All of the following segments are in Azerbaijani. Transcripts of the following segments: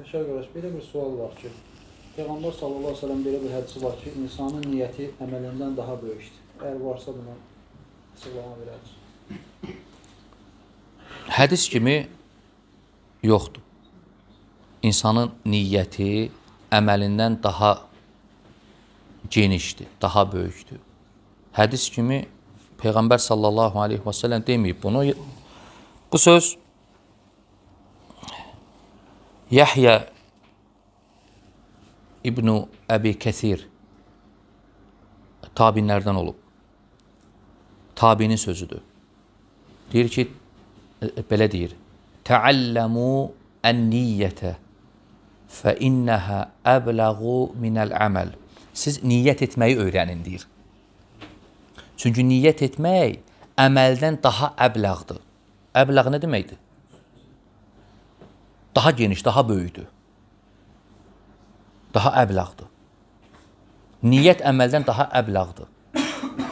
Təşəkkür qardaş, belə bir sual var ki, Peyğəmbər sallallahu əleyhi və səlləm belə bir hədisi var ki, insanın niyyəti əməlindən daha böyükdür. Əgər varsa buna açıqlama verərsiz. Hədis kimi yoxdur. İnsanın niyyəti əməlindən daha genişdir, daha böyükdür. Hədis kimi Peyğəmbər sallallahu aleyhi və sələm deməyib bunu. Bu söz Yahya İbnu Əbi Kəsir tabinlərdən olub. Tabinin sözüdür. Deyir ki, e, e, belə deyir. Təalləmu ən-niyyətə fə innəhə əbləğu minəl-əməl. Siz niyyət etməyi öyrənin, deyir. Çünki niyyət etmək əməldən daha əbləğdir. Əbləğ nə deməkdir? Daha geniş, daha böyükdür. Daha əblağdır. Niyyət əməldən daha əblağdır.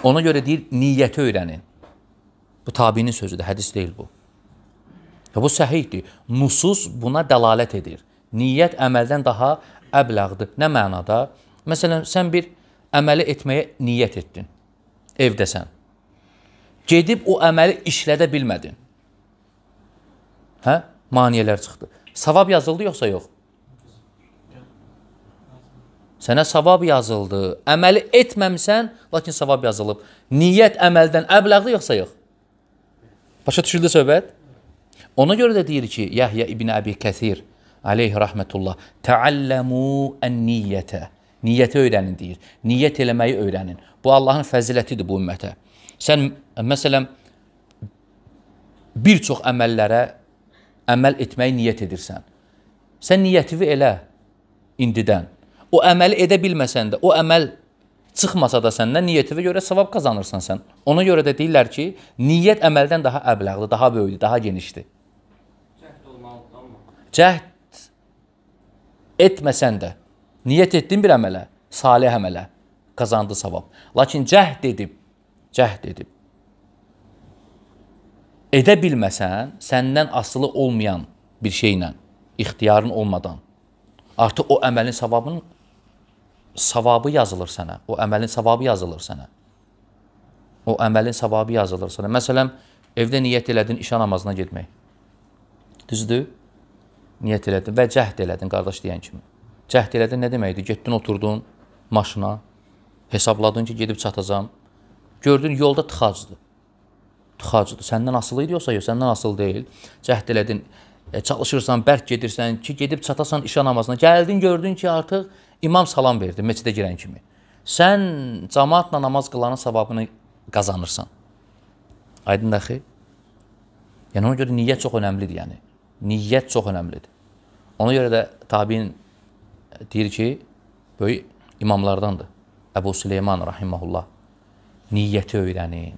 Ona görə deyir, niyyəti öyrənin. Bu tabinin sözüdür, hədis deyil bu. Və bu səhihdir. Nusus buna dəlalət edir. Niyyət əməldən daha əbləğdir. Nə mənada? Məsələn, sən bir əməli etməyə niyyət etdin. Evdəsən. Gedib o əməli işlədə bilmədin. Hə? Maniyələr çıxdı. Savab yazıldı yoxsa yox? Sənə savab yazıldı. Əməli etməmsən, lakin savab yazılıb. Niyyət əməldən əbləğdir yoxsa yox? Başa düşüldü söhbət? Ona görə də deyir ki, Yahya ibn Əbi Kəsir aleyh rəhmətullah, təalləmu ən-niyyətə. Niyyəti öyrənin deyir. Niyyət eləməyi öyrənin. Bu Allahın fəzilətidir bu ümmətə. Sən məsələn bir çox əməllərə əməl etməyi niyyət edirsən. Sən niyyətini elə indidən. O əməli edə bilməsən də, o əməl çıxmasa da səndən niyyətinə görə savab qazanırsan sən. Ona görə də deyirlər ki, niyyət əməldən daha əbləğdir, daha böyükdür, daha genişdir. Cəhd olmalıdır amma. Cəhd etməsən də niyyət etdin bir əmələ, salih əmələ qazandı savab. Lakin cəhd edib, cəhd edib edə bilməsən, səndən asılı olmayan bir şeylə, ixtiyarın olmadan, artıq o əməlin savabının savabı yazılır sənə. O əməlin savabı yazılır sənə. O əməlin savabı yazılır sənə. Məsələn, evdə niyyət elədin işa namazına getmək. Düzdür? Niyyət elədin və cəhd elədin, qardaş deyən kimi. Cəhd elədin nə deməkdir? Getdin, oturdun maşına, hesabladın ki, gedib çatacam. Gördün, yolda tıxacdır tıxacdır. Səndən asılı idi yoxsa yox, səndən asılı deyil. Cəhd elədin, e, çalışırsan, bərk gedirsən ki, gedib çatasan işə namazına. Gəldin, gördün ki, artıq imam salam verdi məscidə girən kimi. Sən cəmaatla namaz qılanın savabını qazanırsan. Aydın dəxi? Yəni ona görə niyyət çox önəmlidir, yəni. Niyyət çox önəmlidir. Ona görə də təbiin e, deyir ki, böyük imamlardandır. Əbu Süleyman rahimehullah. Niyyəti öyrənin.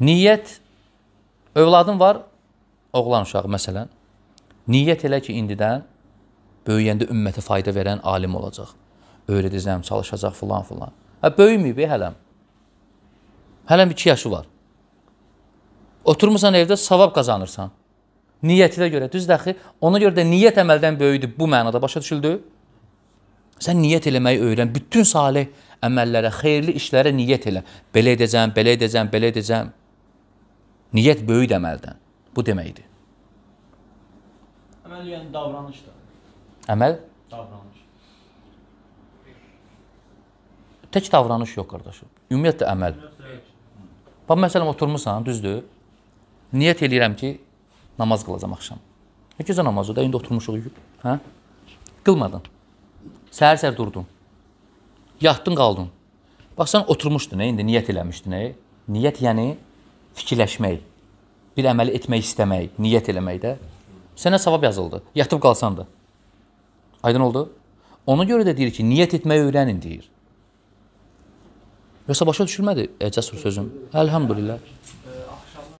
Niyyət, övladın var, oğlan uşağı məsələn, niyyət elə ki, indidən böyüyəndə ümmətə fayda verən alim olacaq. Öyrədəcəm, çalışacaq, filan, filan. Hə, böyüməyib hələm. Hələm iki yaşı var. Oturmursan evdə, savab qazanırsan. Niyyətinə görə, düz dəxi, ona görə də niyyət əməldən böyüdür bu mənada, başa düşüldü? Sən niyyət eləməyi öyrən, bütün salih əməllərə, xeyirli işlərə niyyət elə. Belə edəcəm, belə edəcəm, belə edəcəm. Niyyət böyük əməldən. Bu deməkdir. Əməl yəni davranışdır. Əməl? Davranış. Tək davranış yox, qardaşım. Ümumiyyətlə əməl. Bax, məsələn, oturmusan, düzdür. Niyyət eləyirəm ki, namaz qılacam axşam. Nə e, gözəl namaz odur, indi oturmuşuq. Hə? Qılmadın. Səhər-səhər durdun. Yatdın, qaldın. Bax, sən oturmuşdun, e, indi niyyət eləmişdin. E. Niyyət yəni fikirləşmək, bir əməli etmək istəmək, niyyət eləmək də sənə savab yazıldı. Yatıb qalsan da. Aydın oldu? Ona görə də deyir ki, niyyət etməyi öyrənin deyir. Yoxsa başa düşülmədi e, cəsur sözüm. Əlhamdülillah.